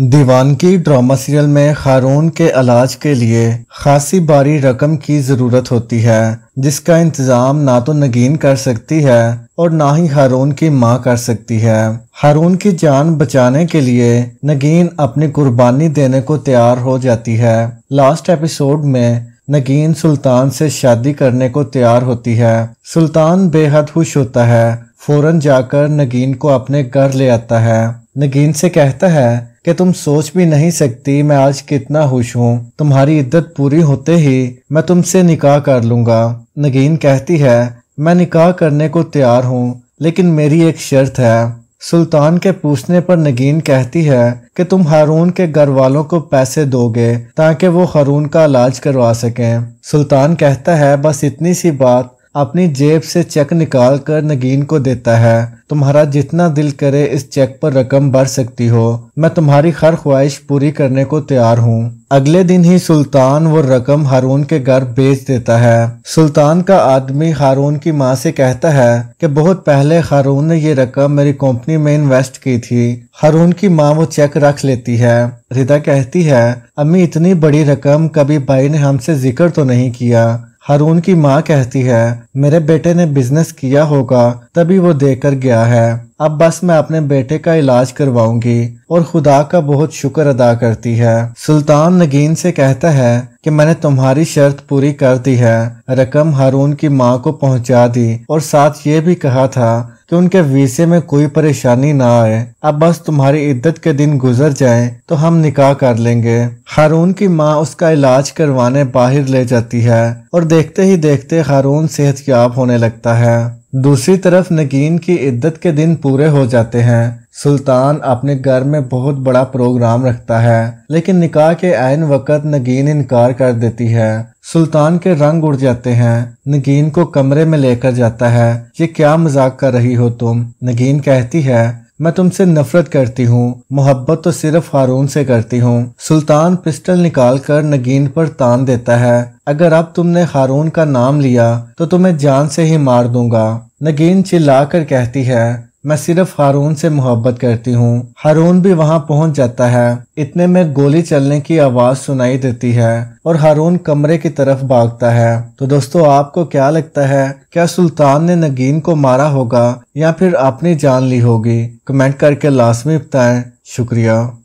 दीवान की drama serial में खारून के इलाज के लिए खासी भारी रकम की ज़रूरत होती है जिसका इंतज़ाम ना तो नगीन कर सकती है और ना ही हारून की मां कर सकती है हारून की जान बचाने के लिए नगीन अपनी कुर्बानी देने को तैयार हो जाती है लास्ट एपिसोड में नगीन सुल्तान से शादी करने को तैयार होती है सुल्तान बेहद खुश होता है फौरन जाकर नगीन को अपने घर ले आता है नगीन से कहता है कि तुम सोच भी नहीं सकती मैं आज कितना खुश हूँ तुम्हारी इद्दत पूरी होते ही मैं तुमसे निकाह कर लूंगा नगीन कहती है मैं निकाह करने को तैयार हूँ लेकिन मेरी एक शर्त है सुल्तान के पूछने पर नगीन कहती है कि तुम हारून के घर वालों को पैसे दोगे ताकि वो हारून का इलाज करवा सकें सुल्तान कहता है बस इतनी सी बात अपनी जेब से चेक निकाल कर नगीन को देता है तुम्हारा जितना दिल करे इस चेक पर रकम बढ़ सकती हो मैं तुम्हारी हर ख्वाहिश पूरी करने को तैयार हूँ अगले दिन ही सुल्तान वो रकम हारून के घर बेच देता है सुल्तान का आदमी हारून की माँ से कहता है कि बहुत पहले हारून ने ये रकम मेरी कंपनी में इन्वेस्ट की थी हारून की माँ वो चेक रख लेती है रिदा कहती है अम्मी इतनी बड़ी रकम कभी भाई ने हमसे जिक्र तो नहीं किया हारून की माँ कहती है मेरे बेटे ने बिजनेस किया होगा तभी वो देकर गया है अब बस मैं अपने बेटे का इलाज करवाऊंगी और खुदा का बहुत शुक्र अदा करती है सुल्तान नगीन से कहता है कि मैंने तुम्हारी शर्त पूरी कर दी है रकम हारून की माँ को पहुंचा दी और साथ ये भी कहा था कि उनके वीसे में कोई परेशानी ना आए अब बस तुम्हारी इद्दत के दिन गुजर जाए तो हम निकाह कर लेंगे हारून की माँ उसका इलाज करवाने बाहर ले जाती है और देखते ही देखते हारून सेहत याब होने लगता है दूसरी तरफ नगीन की इद्दत के दिन पूरे हो जाते हैं सुल्तान अपने घर में बहुत बड़ा प्रोग्राम रखता है लेकिन निकाह के आयन वक़्त नगीन इनकार कर देती है सुल्तान के रंग उड़ जाते हैं नगीन को कमरे में लेकर जाता है ये क्या मजाक कर रही हो तुम नगीन कहती है मैं तुमसे नफरत करती हूँ मोहब्बत तो सिर्फ हारून से करती हूँ सुल्तान पिस्टल निकाल कर नगीन पर तान देता है अगर अब तुमने हारून का नाम लिया तो तुम्हें जान से ही मार दूंगा नगीन चिल्ला कर कहती है मैं सिर्फ हारून से मोहब्बत करती हूँ हारून भी वहाँ पहुँच जाता है इतने में गोली चलने की आवाज़ सुनाई देती है और हारून कमरे की तरफ भागता है तो दोस्तों आपको क्या लगता है क्या सुल्तान ने नगीन को मारा होगा या फिर अपनी जान ली होगी कमेंट करके लाजमी बताए शुक्रिया